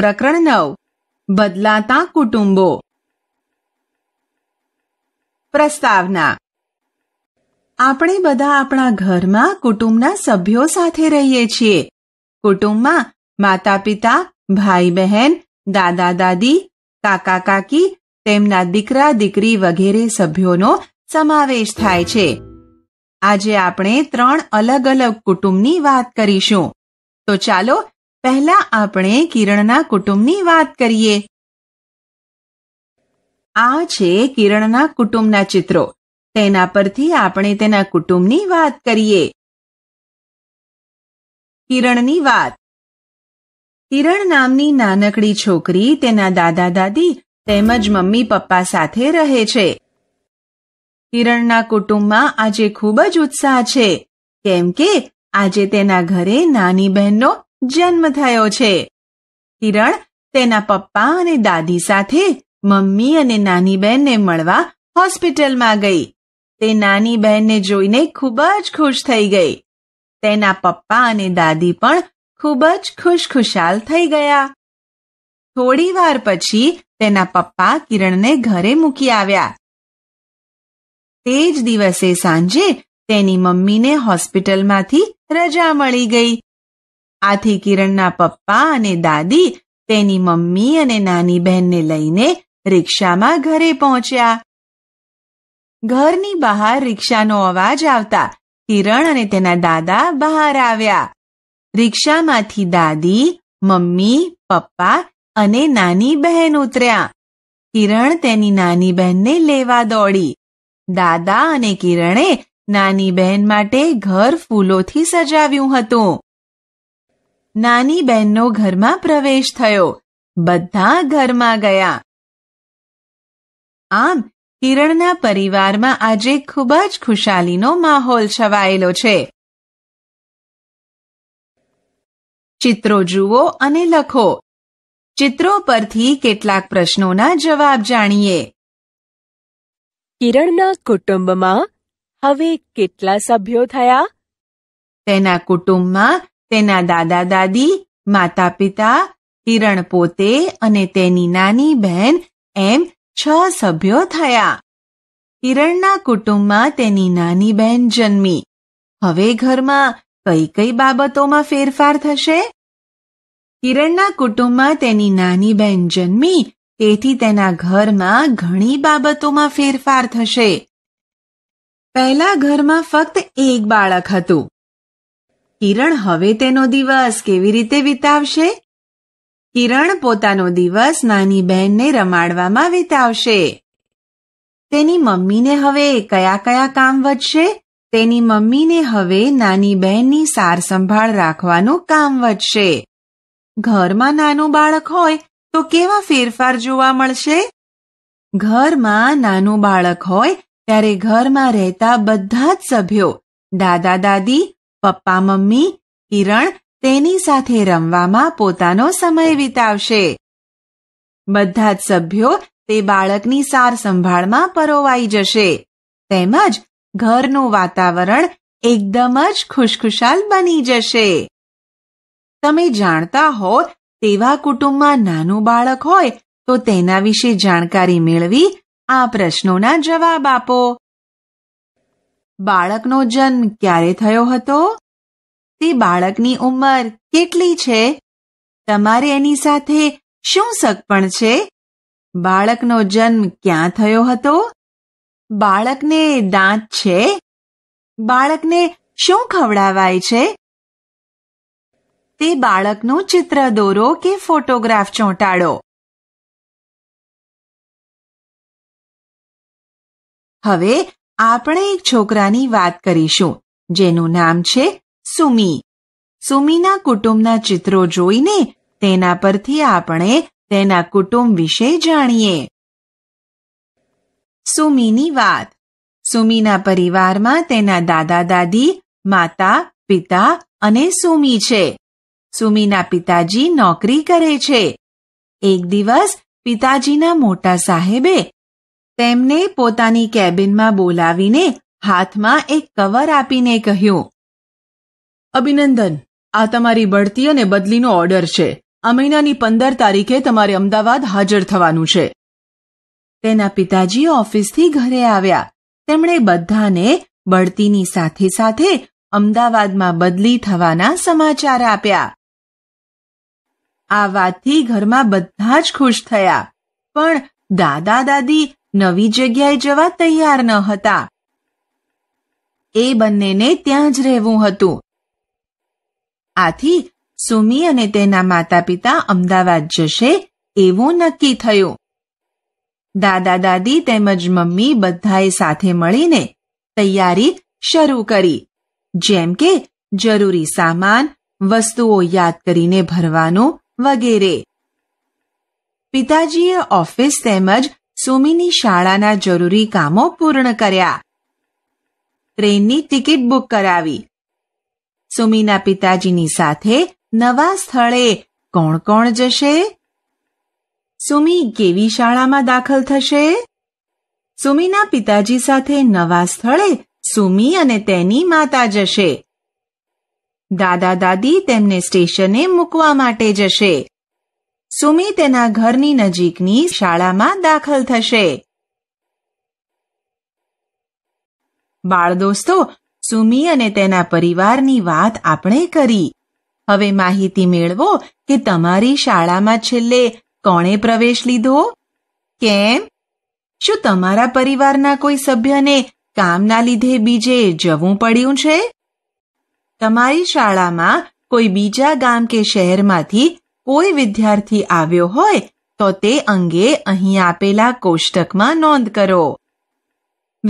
પ્રકરણ નવ બદલાતા કુટુંબો પ્રસ્તાવના આપણે બધા આપણા ઘરમાં કુટુંબના સભ્યો સાથે રહીએ છીએ કુટુંબમાં માતા પિતા ભાઈ બહેન દાદા દાદી કાકા કાકી તેમના દીકરા દીકરી વગેરે સભ્યોનો સમાવેશ થાય છે આજે આપણે ત્રણ અલગ અલગ કુટુંબની વાત કરીશું તો ચાલો પહેલા આપણે કિરણના કુટુંબની વાત કરીએ આ છે કિરણના કુટુંબના ચિત્રો તેના પરથી આપણે તેના કુટુંબની વાત કરીએ કિરણની વાત કિરણ નામની નાનકડી છોકરી તેના દાદા દાદી તેમજ મમ્મી પપ્પા સાથે રહે છે કિરણના કુટુંબમાં આજે ખૂબ જ ઉત્સાહ છે કેમ કે આજે તેના ઘરે નાની બહેનનો જન્મ થયો છે કિરણ તેના પપ્પા અને દાદી સાથે મમ્મી અને નાની બહેનને મળવા હોસ્પિટલમાં ગઈ તે નાની બહેનને જોઈને ખૂબ જ ખુશ થઈ ગઈ તેના પપ્પા અને દાદી પણ ખૂબ જ ખુશખુશાલ થઈ ગયા થોડી વાર પછી તેના પપ્પા કિરણને ઘરે મૂકી આવ્યા તે જ દિવસે સાંજે તેની મમ્મીને હોસ્પિટલમાંથી રજા મળી ગઈ આથી કિરણના પપ્પા અને દાદી તેની મમ્મી અને નાની બહેનને લઈને રિક્ષામાં ઘરે પહોંચ્યા ઘરની બહાર રિક્ષાનો અવાજ આવતા કિરણ અને તેના દાદા બહાર આવ્યા રિક્ષામાંથી દાદી મમ્મી પપ્પા અને નાની બહેન ઉતર્યા કિરણ તેની નાની બહેનને લેવા દોડી દાદા અને કિરણે નાની બહેન માટે ઘર ફૂલોથી સજાવ્યું હતું નાની બહેનનો ઘરમાં પ્રવેશ થયો બધા ઘરમાં ગયા આમ કિરણના પરિવારમાં આજે ખૂબ જ ખુશાલીનો માહોલ છવાયેલો છે ચિત્રો જુઓ અને લખો ચિત્રો પરથી કેટલાક પ્રશ્નોના જવાબ જાણીએ કિરણના કુટુંબમાં હવે કેટલા સભ્યો થયા તેના કુટુંબમાં તેના દાદા દાદી માતા પિતા હિરણ પોતે અને તેની નાની બહેન એમ છ સભ્યો થયા હિરણના કુટુંબમાં તેની નાની બહેન જન્મી હવે ઘરમાં કઈ કઈ બાબતોમાં ફેરફાર થશે હિરણના કુટુંબમાં તેની નાની બહેન જન્મી તેથી તેના ઘરમાં ઘણી બાબતોમાં ફેરફાર થશે પહેલા ઘરમાં ફક્ત એક બાળક હતું કિરણ હવે તેનો દિવસ કેવી રીતે વિતાવશે કિરણ પોતાનો દિવસ નાની બહેનને રમાડવામાં વિતાવશે તેની મમ્મીને હવે કયા કયા કામ વધશે તેની મમ્મીને હવે નાની બહેનની સાર સંભાળ રાખવાનું કામ વધશે ઘરમાં નાનું બાળક હોય તો કેવા ફેરફાર જોવા મળશે ઘરમાં નાનું બાળક હોય ત્યારે ઘરમાં રહેતા બધા જ સભ્યો દાદા દાદી પપ્પા મમ્મી કિરણ તેની સાથે રમવામાં પોતાનો સમય વિતાવશે બધા જ સભ્યો તે બાળકની સાર સંભાળમાં પરોવાઈ જશે તેમજ ઘરનું વાતાવરણ એકદમ જ ખુશખુશાલ બની જશે તમે જાણતા હો તેવા કુટુંબમાં નાનું બાળક હોય તો તેના વિશે જાણકારી મેળવી આ પ્રશ્નોના જવાબ આપો બાળકનો જન્મ ક્યારે થયો હતો તે બાળકની ઉંમર કેટલી છે તમારે એની સાથે શું સગપણ છે બાળકનો જન્મ ક્યાં થયો હતો બાળકને દાંત છે બાળકને શું ખવડાવાય છે તે બાળકનું ચિત્ર દોરો કે ફોટોગ્રાફ ચોંટાડો હવે આપણે એક છોકરાની વાત કરીશું જેનું નામ છે સુમી સુમીના કુટુંબના ચિત્રો જોઈને તેના પરથી આપણે તેના કુટુંબ વિશે જાણીએ સુમીની વાત સુમીના પરિવારમાં તેના દાદા દાદી માતા પિતા અને સુમી છે સુમીના પિતાજી નોકરી કરે છે એક દિવસ પિતાજીના મોટા સાહેબે તેમને પોતાની કેબિનમાં બોલાવીને હાથમાં એક કવર આપીને કહ્યું અભિનંદન આ તમારી બઢતી અને બદલીનો ઓર્ડર છે આ મહિનાની પંદર તારીખે તમારે અમદાવાદ હાજર થવાનું છે તેના પિતાજી ઓફિસથી ઘરે આવ્યા તેમણે બધાને બઢતીની સાથે સાથે અમદાવાદમાં બદલી થવાના સમાચાર આપ્યા આ વાતથી ઘરમાં બધા જ ખુશ થયા પણ દાદા દાદી નવી જગ્યાએ જવા તૈયાર ન હતા એ બંનેને ત્યાં જ રહેવું હતું આથી સુમી અને તેના માતા પિતા અમદાવાદ જશે એવું નક્કી થયું દાદા દાદી તેમજ મમ્મી બધાએ સાથે મળીને તૈયારી શરૂ કરી જેમ કે જરૂરી સામાન વસ્તુઓ યાદ કરીને ભરવાનું વગેરે પિતાજીએ ઓફિસ તેમજ સુમીની શાળાના જરૂરી કામો પૂર્ણ કર્યા ટ્રેનની ટિકિટ બુક કરાવી સુમીના પિતાજીની સાથે નવા સ્થળે કોણ કોણ જશે સુમી કેવી શાળામાં દાખલ થશે સુમીના પિતાજી સાથે નવા સ્થળે સુમી અને તેની માતા જશે દાદા દાદી તેમને સ્ટેશને મૂકવા માટે જશે સુમી તેના ઘરની નજીકની શાળામાં દાખલ થશે બાળ દોસ્તો સુમી અને તેના પરિવારની વાત આપણે કરી હવે માહિતી મેળવો કે તમારી શાળામાં છેલ્લે કોણે પ્રવેશ લીધો કેમ શું તમારા પરિવારના કોઈ સભ્યને કામના લીધે બીજે જવું પડ્યું છે તમારી શાળામાં કોઈ બીજા ગામ કે શહેરમાંથી કોઈ વિદ્યાર્થી આવ્યો હોય તો તે અંગે અહીં આપેલા કોષ્ટકમાં નોંધ કરો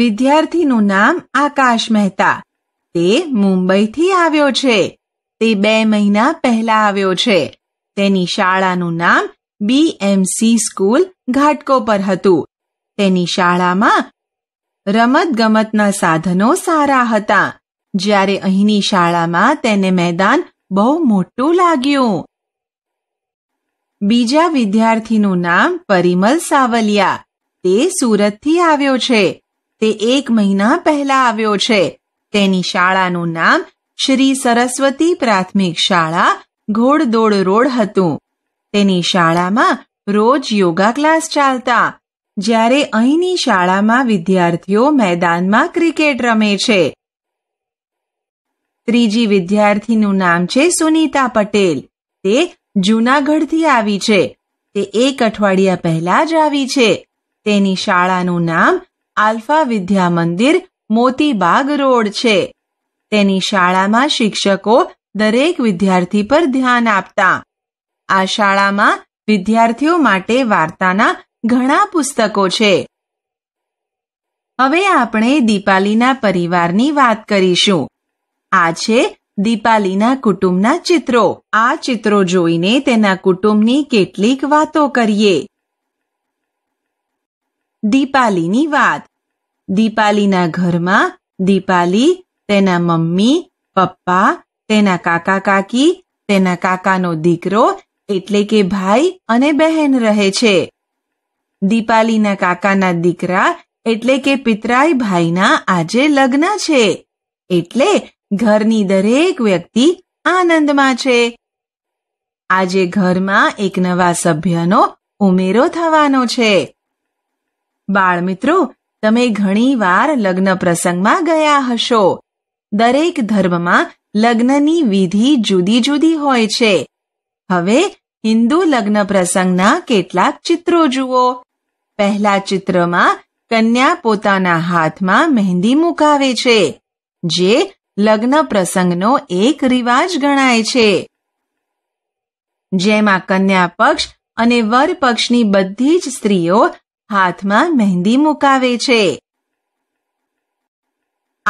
વિદ્યાર્થીનું નામ આકાશ મહેતા તે મુંબઈથી આવ્યો છે તે બે મહિના પહેલા આવ્યો છે તેની શાળાનું નામ બી બીએમસી સ્કૂલ ઘાટકો પર હતું તેની શાળામાં રમતગમતના સાધનો સારા હતા જ્યારે અહીંની શાળામાં તેને મેદાન બહુ મોટું લાગ્યું બીજા વિદ્યાર્થીનું નામ પરિમલ સાવલિયા તે સુરતથી આવ્યો છે તે એક મહિના પહેલા આવ્યો છે તેની શાળાનું નામ શ્રી સરસ્વતી પ્રાથમિક શાળા ઘોડદોડ રોડ હતું તેની શાળામાં રોજ યોગા ક્લાસ ચાલતા જ્યારે અહીંની શાળામાં વિદ્યાર્થીઓ મેદાનમાં ક્રિકેટ રમે છે ત્રીજી વિદ્યાર્થીનું નામ છે સુનીતા પટેલ તે જૂનાગઢથી આવી છે તે એક અઠવાડિયા પહેલા જ આવી છે તેની શાળાનું નામ આલ્ફા વિદ્યા મંદિર મોતીબાગ રોડ છે તેની શાળામાં શિક્ષકો દરેક વિદ્યાર્થી પર ધ્યાન આપતા આ શાળામાં વિદ્યાર્થીઓ માટે વાર્તાના ઘણા પુસ્તકો છે હવે આપણે દીપાલીના પરિવારની વાત કરીશું આ છે દીપાલીના કુટુંબના ચિત્રો આ ચિત્રો જોઈને તેના કુટુંબની કેટલીક વાતો કરીએ દીપાલીની વાત દીપાલીના ઘરમાં દીપાલી તેના મમ્મી પપ્પા તેના કાકા કાકી તેના કાકાનો દીકરો એટલે કે ભાઈ અને બહેન રહે છે દીપાલીના કાકાના દીકરા એટલે કે પિતરાઈ ભાઈના આજે લગ્ન છે એટલે ઘરની દરેક વ્યક્તિ આનંદમાં છે આજે ઘરમાં એક નવા સભ્યનો ઉમેરો થવાનો છે બાળ મિત્રો તમે ઘણીવાર લગ્ન પ્રસંગમાં ગયા હશો દરેક ધર્મમાં લગ્નની વિધિ જુદી જુદી હોય છે હવે હિન્દુ લગ્ન પ્રસંગના કેટલાક ચિત્રો જુઓ પહેલા ચિત્રમાં કન્યા પોતાના હાથમાં મહેંદી મુકાવે છે જે લગ્ન પ્રસંગનો એક રિવાજ ગણાય છે જેમાં કન્યા પક્ષ અને વર પક્ષની બધી જ સ્ત્રીઓ હાથમાં મહેંદી મુકાવે છે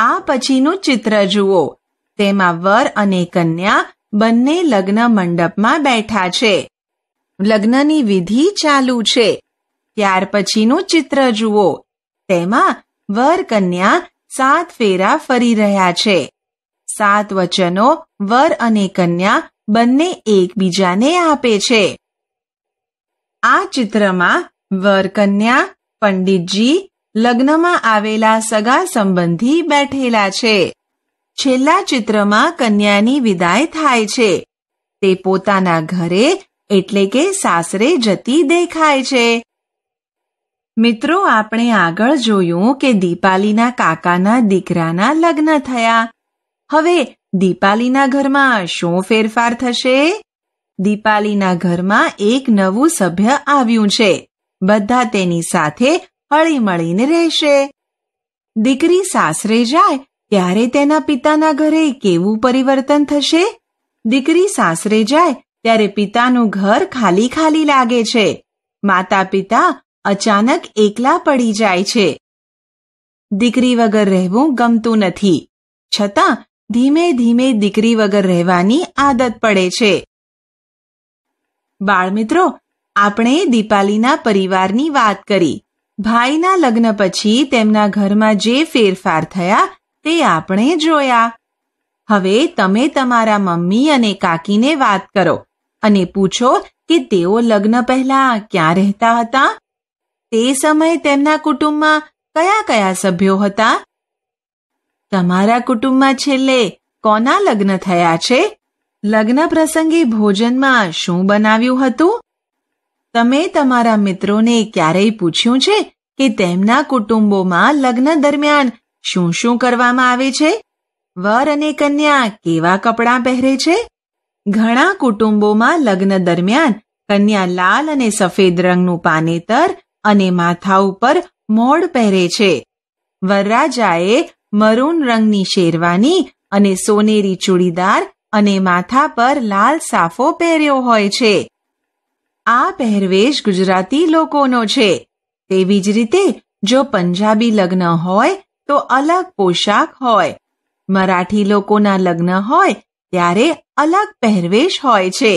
આ પછીનું ચિત્ર જુઓ તેમાં વર અને કન્યા બંને લગ્ન મંડપમાં બેઠા છે લગ્નની વિધિ ચાલુ છે ત્યાર પછીનું ચિત્ર જુઓ તેમાં વર કન્યા સાત ફેરા ફરી રહ્યા છે સાત વચનો વર અને કન્યા બંને એકબીજાને આપે છે આ ચિત્રમાં વર કન્યા પંડિતજી લગ્નમાં આવેલા સગા સંબંધી બેઠેલા છે છેલ્લા ચિત્રમાં કન્યાની વિદાય થાય છે તે પોતાના ઘરે એટલે કે સાસરે જતી દેખાય છે મિત્રો આપણે આગળ જોયું કે દીપાલીના કાકાના દીકરાના લગ્ન થયા હવે દીપાલીના ઘરમાં શું ફેરફાર થશે દીપાલીના ઘરમાં એક નવું સભ્ય આવ્યું છે બધા તેની સાથે હળીમળીને રહેશે દીકરી સાસરે જાય ત્યારે તેના પિતાના ઘરે કેવું પરિવર્તન થશે દીકરી સાસરે જાય ત્યારે પિતાનું ઘર ખાલી ખાલી લાગે છે માતા પિતા અચાનક એકલા પડી જાય છે દીકરી વગર રહેવું ગમતું નથી છતાં ધીમે ધીમે દીકરી વગર રહેવાની આદત પડે છે બાળમિત્રો આપણે દીપાલીના પરિવારની વાત કરી ભાઈના લગ્ન પછી તેમના ઘરમાં જે ફેરફાર થયા તે આપણે જોયા હવે તમે તમારા મમ્મી અને કાકીને વાત કરો અને પૂછો કે તેઓ લગ્ન પહેલા ક્યાં રહેતા હતા તે સમયે તેમના કુટુંબમાં કયા કયા સભ્યો હતા તમારા કુટુંબમાં છેલ્લે કોના લગ્ન થયા છે લગ્ન પ્રસંગે ભોજનમાં શું બનાવ્યું હતું તમે તમારા મિત્રોને ક્યારેય પૂછ્યું છે કે તેમના કુટુંબોમાં લગ્ન દરમિયાન શું શું કરવામાં આવે છે વર અને કન્યા કેવા કપડાં પહેરે છે ઘણા કુટુંબોમાં લગ્ન દરમિયાન કન્યા લાલ અને સફેદ રંગનું પાનેતર અને માથા ઉપર મોડ પહેરે છે વરરાજાએ મરૂન રંગની શેરવાની અને સોનેરી ચૂડીદાર અને માથા પર લાલ સાફો પહેર્યો હોય છે આ પહેરવેશ ગુજરાતી લોકોનો છે તેવી જ રીતે જો પંજાબી લગ્ન હોય તો અલગ પોશાક હોય મરાઠી લોકોના લગ્ન હોય ત્યારે અલગ પહેરવેશ હોય છે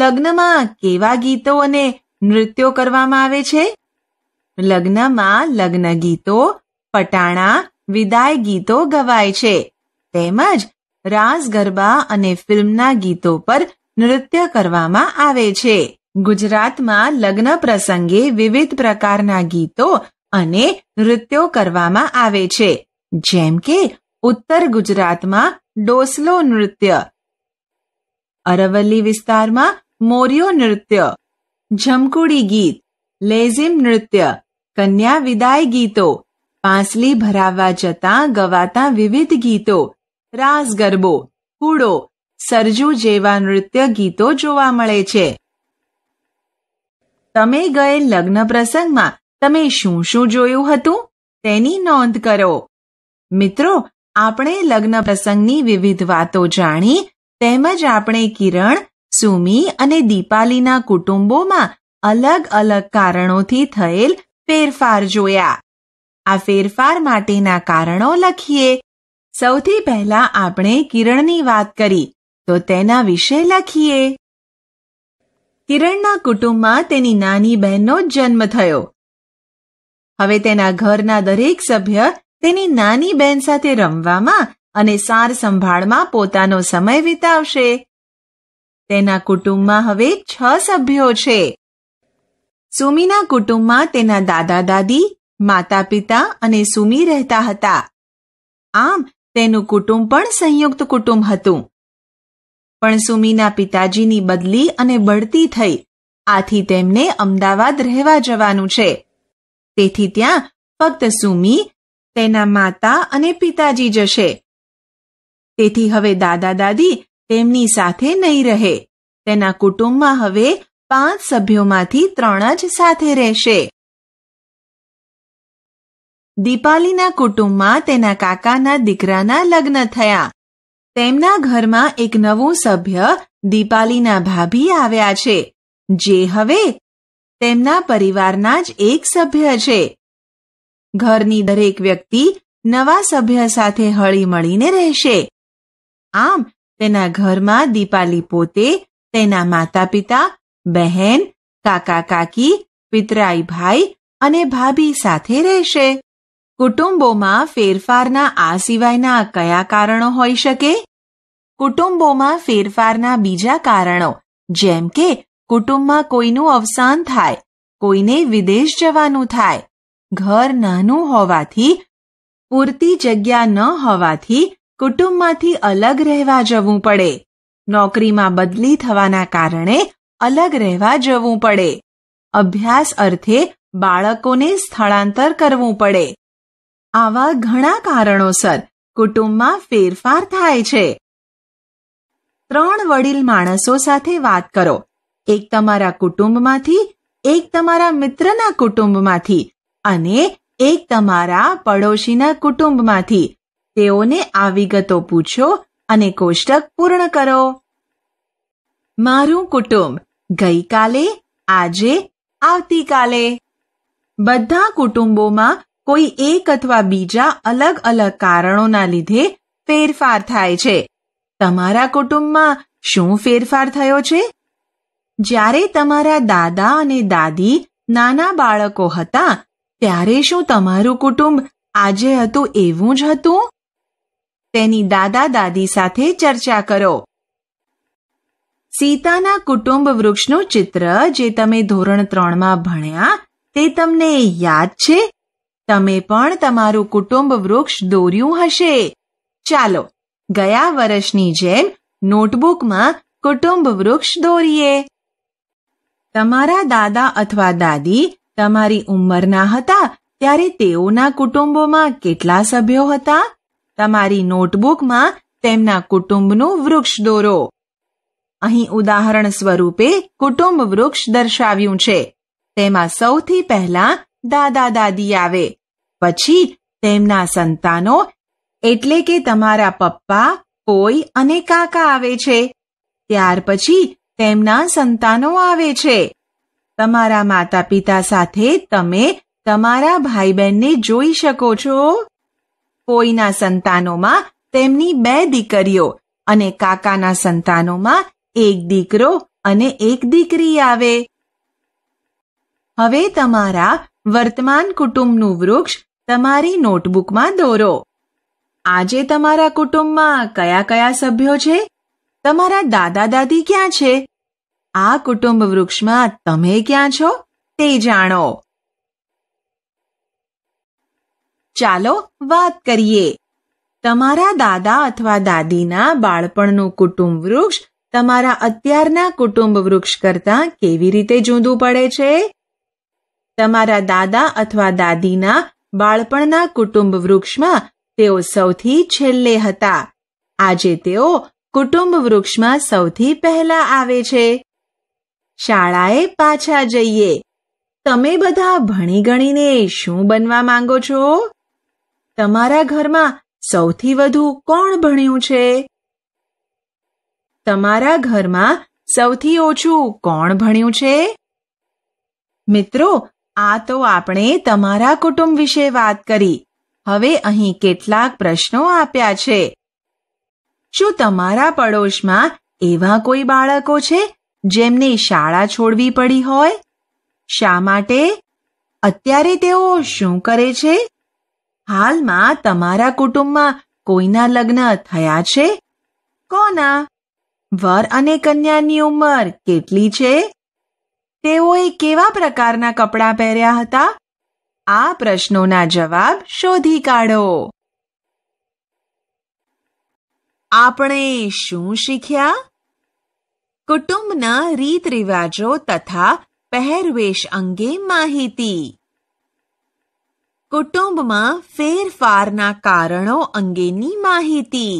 લગ્નમાં કેવા ગીતો અને નૃત્યો કરવામાં આવે છે લગ્નમાં લગ્ન ગીતો પટાણા વિદાય ગીતો ગવાય છે તેમજ રાસ ગરબા અને ફિલ્મના ગીતો પર નૃત્ય કરવામાં આવે છે ગુજરાતમાં લગ્ન પ્રસંગે વિવિધ પ્રકારના ગીતો અને નૃત્યો કરવામાં આવે છે જેમ કે ઉત્તર ગુજરાતમાં ડોસલો નૃત્ય અરવલ્લી વિસ્તારમાં મોર્યો નૃત્ય ઝમકુડી ગીત લેઝિમ નૃત્ય કન્યા વિદાય ગીતો પાસલી ભરાવવા જતા ગવાતા વિવિધ ગીતો રાસ ગરબો કૂડો સરજુ જેવા નૃત્ય ગીતો જોવા મળે છે તમે ગયેલ લગ્ન પ્રસંગમાં તમે શું શું જોયું હતું તેની નોંધ કરો મિત્રો આપણે લગ્ન પ્રસંગની વિવિધ વાતો જાણી તેમજ આપણે કિરણ સુમી અને દીપાલીના કુટુંબોમાં અલગ અલગ કારણોથી થયેલ ફેરફાર જોયા આ ફેરફાર માટેના કારણો લખીએ સૌથી પહેલા આપણે કિરણની વાત કરી તો તેના વિશે લખીએ કિરણના કુટુંબમાં તેની નાની બહેનનો જન્મ થયો હવે તેના ઘરના દરેક સભ્ય તેની નાની બહેન સાથે રમવામાં અને સાર સંભાળમાં પોતાનો સમય વિતાવશે તેના કુટુંબમાં હવે છ સભ્યો છે સુમીના કુટુંબમાં તેના દાદા દાદી માતા પિતા અને સુમી રહેતા હતા આમ તેનું કુટુંબ પણ સંયુક્ત કુટુંબ હતું પણ સુમીના પિતાજીની બદલી અને બઢતી થઈ આથી તેમને અમદાવાદ રહેવા જવાનું છે તેથી ત્યાં ફક્ત સુમી તેના માતા અને પિતાજી જશે તેથી હવે દાદા દાદી તેમની સાથે નહીં રહે તેના કુટુંબમાં હવે પાંચ સભ્યોમાંથી ત્રણ જ સાથે રહેશે દીપાલીના કુટુંબમાં તેના કાકાના દીકરાના લગ્ન થયા તેમના ઘરમાં એક નવું સભ્ય દીપાલીના ભાભી આવ્યા છે જે હવે તેમના પરિવારના જ એક સભ્ય છે ઘરની દરેક વ્યક્તિ નવા સભ્ય સાથે હળીમળીને રહેશે આમ તેના ઘરમાં દીપાલી પોતે તેના માતા પિતા બહેન કાકા કાકી પિતરાઈ ભાઈ અને ભાભી સાથે રહેશે કુટુંબોમાં ફેરફારના આ સિવાયના કયા કારણો હોઈ શકે કુટુંબોમાં ફેરફારના બીજા કારણો જેમ કે કુટુંબમાં કોઈનું અવસાન થાય કોઈને વિદેશ જવાનું થાય ઘર નાનું હોવાથી પૂરતી જગ્યા ન હોવાથી કુટુંબમાંથી અલગ રહેવા જવું પડે નોકરીમાં બદલી થવાના કારણે અલગ રહેવા જવું પડે અભ્યાસ અર્થે બાળકોને સ્થળાંતર કરવું પડે આવા ઘણા કારણોસર કુટુંબમાં ફેરફાર થાય છે ત્રણ વડીલ માણસો સાથે વાત કરો એક તમારા કુટુંબમાંથી એક તમારા મિત્રના કુટુંબમાંથી અને એક તમારા પડોશીના કુટુંબમાંથી તેઓને આ વિગતો પૂછો અને કોષ્ટક પૂર્ણ કરો મારું કુટુંબ ગઈકાલે આજે આવતીકાલે બધા કુટુંબોમાં કોઈ એક અથવા બીજા અલગ અલગ કારણોના લીધે ફેરફાર થાય છે તમારા કુટુંબમાં શું ફેરફાર થયો છે જ્યારે તમારા દાદા અને દાદી નાના બાળકો હતા ત્યારે શું તમારું કુટુંબ આજે હતું એવું જ હતું તેની દાદા દાદી સાથે ચર્ચા કરો સીતાના કુટુંબ વૃક્ષનું ચિત્ર જે તમે ધોરણ ત્રણમાં ભણ્યા તે તમને યાદ છે તમે પણ તમારું કુટુંબ વૃક્ષ દોર્યું હશે ચાલો ગયા વર્ષની જેમ નોટબુકમાં કુટુંબ વૃક્ષ દોરીએ તમારા દાદા અથવા દાદી તમારી ઉંમરના હતા ત્યારે તેઓના કુટુંબોમાં કેટલા સભ્યો હતા તમારી નોટબુકમાં તેમના કુટુંબનું વૃક્ષ દોરો અહીં ઉદાહરણ સ્વરૂપે કુટુંબ વૃક્ષ દર્શાવ્યું છે તેમાં સૌથી પહેલા દાદા દાદી આવે પછી તેમના સંતાનો એટલે કે તમારા પપ્પા કોઈ અને કાકા આવે છે ત્યાર પછી તેમના સંતાનો આવે છે તમારા માતા પિતા સાથે તમે તમારા ભાઈ બહેનને જોઈ શકો છો કોઈના સંતાનોમાં તેમની બે દીકરીઓ અને કાકાના સંતાનોમાં એક દીકરો અને એક દીકરી આવે હવે તમારા વર્તમાન કુટુંબનું વૃક્ષ તમારી નોટબુકમાં દોરો આજે તમારા કુટુંબમાં કયા કયા સભ્યો છે તમારા દાદા દાદી ક્યાં છે આ કુટુંબ વૃક્ષમાં તમે ક્યાં છો તે જાણો ચાલો વાત કરીએ તમારા દાદા અથવા દાદીના બાળપણનું કુટુંબ વૃક્ષ તમારા અત્યારના કુટુંબ વૃક્ષ કરતાં કેવી રીતે જુદું પડે છે તમારા દાદા અથવા દાદીના બાળપણના કુટુંબ વૃક્ષમાં તેઓ સૌથી છેલ્લે હતા આજે તેઓ કુટુંબ વૃક્ષમાં સૌથી પહેલા આવે છે શાળાએ પાછા જઈએ તમે બધા ભણી ગણીને શું બનવા માંગો છો તમારા ઘરમાં સૌથી વધુ કોણ ભણ્યું છે તમારા ઘરમાં સૌથી ઓછું કોણ ભણ્યું છે મિત્રો આ તો આપણે તમારા કુટુંબ વિશે વાત કરી હવે અહીં કેટલાક પ્રશ્નો આપ્યા છે શું તમારા પડોશમાં એવા કોઈ બાળકો છે જેમને શાળા છોડવી પડી હોય શા માટે અત્યારે તેઓ શું કરે છે હાલમાં તમારા કુટુંબમાં કોઈના લગ્ન થયા છે કોના વર અને કન્યાની ઉંમર કેટલી છે તેઓએ કેવા પ્રકારના કપડાં પહેર્યા હતા આ પ્રશ્નોના જવાબ શોધી કાઢો આપણે શું શીખ્યા કુટુંબના રીત રિવાજો તથા પહેરવેશ અંગે માહિતી કુટુંબમાં ફેરફારના કારણો અંગેની માહિતી